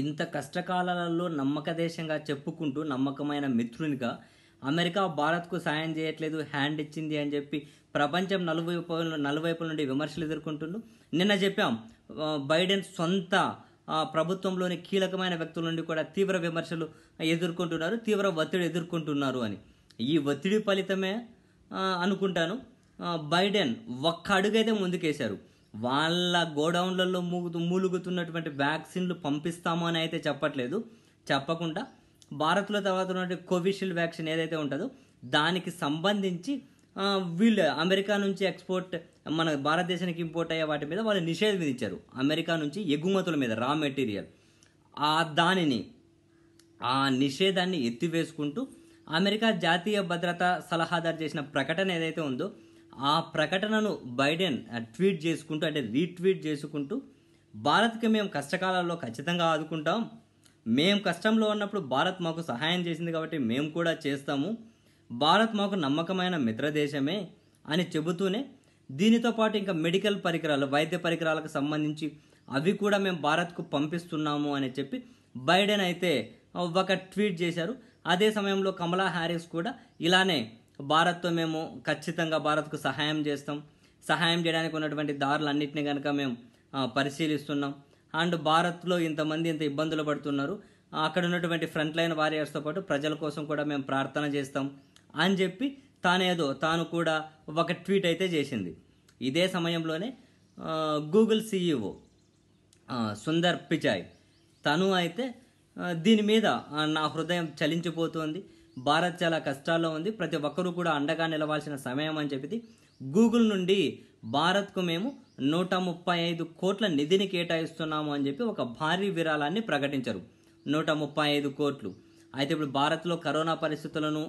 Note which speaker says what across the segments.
Speaker 1: ఇంత కష్టకాలాలలో నమ్మక దేశంగా చెప్పుకుంటూ నమ్మకమైన మిత్రునిగా అమెరికా భారత్కు సాయం చేయట్లేదు హ్యాండ్ ఇచ్చింది అని చెప్పి ప్రపంచం నలువైపు నలువైపుల నుండి విమర్శలు ఎదుర్కొంటుండు నిన్న చెప్పాం బైడెన్ సొంత ప్రభుత్వంలోని కీలకమైన వ్యక్తుల నుండి కూడా తీవ్ర విమర్శలు ఎదుర్కొంటున్నారు తీవ్ర ఒత్తిడి ఎదుర్కొంటున్నారు అని ఈ ఒత్తిడి ఫలితమే అనుకుంటాను బైడెన్ ఒక్క అడుగైతే ముందుకేశారు వాళ్ళ గోడౌన్లలో మూగు మూలుగుతున్నటువంటి వ్యాక్సిన్లు పంపిస్తాము అని అయితే చెప్పట్లేదు చెప్పకుండా భారత్లో తర్వాత ఉన్నటువంటి కోవిషీల్డ్ వ్యాక్సిన్ ఏదైతే ఉంటుందో దానికి సంబంధించి వీళ్ళు అమెరికా నుంచి ఎక్స్పోర్ట్ మన భారతదేశానికి ఇంపోర్ట్ అయ్యే వాటి మీద వాళ్ళు నిషేధం విధించారు అమెరికా నుంచి ఎగుమతుల మీద రా మెటీరియల్ ఆ దానిని ఆ నిషేధాన్ని ఎత్తివేసుకుంటూ అమెరికా జాతీయ భద్రతా సలహాదారు చేసిన ప్రకటన ఏదైతే ఉందో ఆ ప్రకటనను బైడెన్ ట్వీట్ చేసుకుంటూ అంటే రీట్వీట్ చేసుకుంటూ భారత్కి మేము కష్టకాలాల్లో ఖచ్చితంగా ఆదుకుంటాం మేము కష్టంలో ఉన్నప్పుడు భారత్ మాకు సహాయం చేసింది కాబట్టి మేము కూడా చేస్తాము భారత్ మాకు నమ్మకమైన మిత్రదేశమే అని చెబుతూనే దీనితో పాటు ఇంకా మెడికల్ పరికరాలు వైద్య పరికరాలకు సంబంధించి అవి కూడా మేము భారత్కు పంపిస్తున్నాము అని చెప్పి బైడెన్ అయితే ఒక ట్వీట్ చేశారు అదే సమయంలో కమలా హ్యారిస్ కూడా ఇలానే భారత్తో మేము ఖచ్చితంగా భారత్కు సహాయం చేస్తాం సహాయం చేయడానికి ఉన్నటువంటి దారులు అన్నింటినీ కనుక మేము పరిశీలిస్తున్నాం అండ్ భారత్లో ఇంతమంది ఇంత ఇబ్బందులు పడుతున్నారు అక్కడ ఉన్నటువంటి ఫ్రంట్ లైన్ వారియర్స్తో పాటు ప్రజల కోసం కూడా మేము ప్రార్థన చేస్తాం అని చెప్పి తానేదో తాను కూడా ఒక ట్వీట్ అయితే చేసింది ఇదే సమయంలోనే గూగుల్ సీఈఓ సుందర్ పిచాయ్ తను అయితే దీని మీద నా హృదయం చలించిపోతుంది భారత్ చాలా కష్టాల్లో ఉంది ప్రతి ఒక్కరూ కూడా అండగా నిలవాల్సిన సమయం అని చెప్పి గూగుల్ నుండి భారత్కు మేము నూట ముప్పై ఐదు కోట్ల నిధిని కేటాయిస్తున్నాము అని చెప్పి ఒక భారీ విరాళాన్ని ప్రకటించరు నూట ముప్పై ఐదు కోట్లు అయితే ఇప్పుడు భారత్లో కరోనా పరిస్థితులను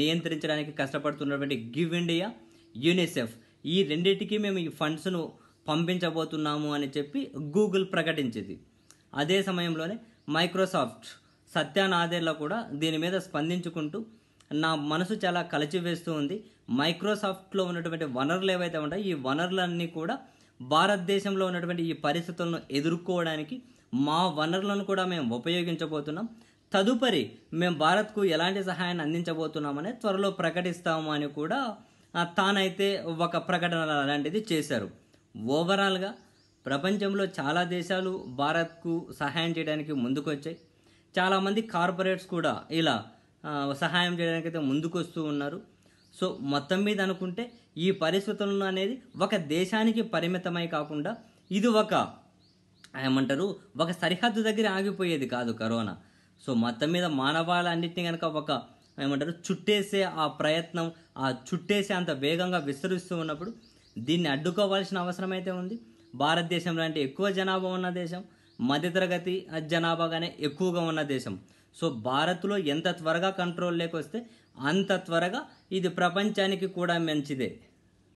Speaker 1: నియంత్రించడానికి కష్టపడుతున్నటువంటి గివ్ ఇండియా యూనిసెఫ్ ఈ రెండింటికి మేము ఈ ఫండ్స్ను పంపించబోతున్నాము అని చెప్పి గూగుల్ ప్రకటించింది అదే సమయంలోనే మైక్రోసాఫ్ట్ సత్యానాదేర్ల కూడా దీని మీద స్పందించుకుంటూ నా మనసు చాలా కలిచివేస్తూ ఉంది మైక్రోసాఫ్ట్లో ఉన్నటువంటి వనరులు ఏవైతే ఉంటాయో ఈ వనరులన్నీ కూడా భారతదేశంలో ఉన్నటువంటి ఈ పరిస్థితులను ఎదుర్కోవడానికి మా వనరులను కూడా మేము ఉపయోగించబోతున్నాం తదుపరి మేము భారత్కు ఎలాంటి సహాయాన్ని అందించబోతున్నామని త్వరలో ప్రకటిస్తాము అని కూడా తానైతే ఒక ప్రకటన లాంటిది చేశారు ఓవరాల్గా ప్రపంచంలో చాలా దేశాలు భారత్కు సహాయం చేయడానికి ముందుకొచ్చాయి చాలామంది కార్పొరేట్స్ కూడా ఇలా సహాయం చేయడానికైతే వస్తూ ఉన్నారు సో మొత్తం మీద అనుకుంటే ఈ పరిస్థితులను అనేది ఒక దేశానికి పరిమితమై కాకుండా ఇది ఒక ఏమంటారు ఒక సరిహద్దు దగ్గర ఆగిపోయేది కాదు కరోనా సో మొత్తం మీద మానవాళన్నింటినీ కనుక ఒక ఏమంటారు చుట్టేసే ఆ ప్రయత్నం ఆ చుట్టేసే అంత వేగంగా విస్తరిస్తూ ఉన్నప్పుడు దీన్ని అడ్డుకోవాల్సిన అవసరం అయితే ఉంది భారతదేశం లాంటి ఎక్కువ జనాభా ఉన్న దేశం మధ్యతరగతి జనాభాగానే ఎక్కువగా ఉన్న దేశం సో భారత్లో ఎంత త్వరగా కంట్రోల్ లేకొస్తే అంత త్వరగా ఇది ప్రపంచానికి కూడా మంచిదే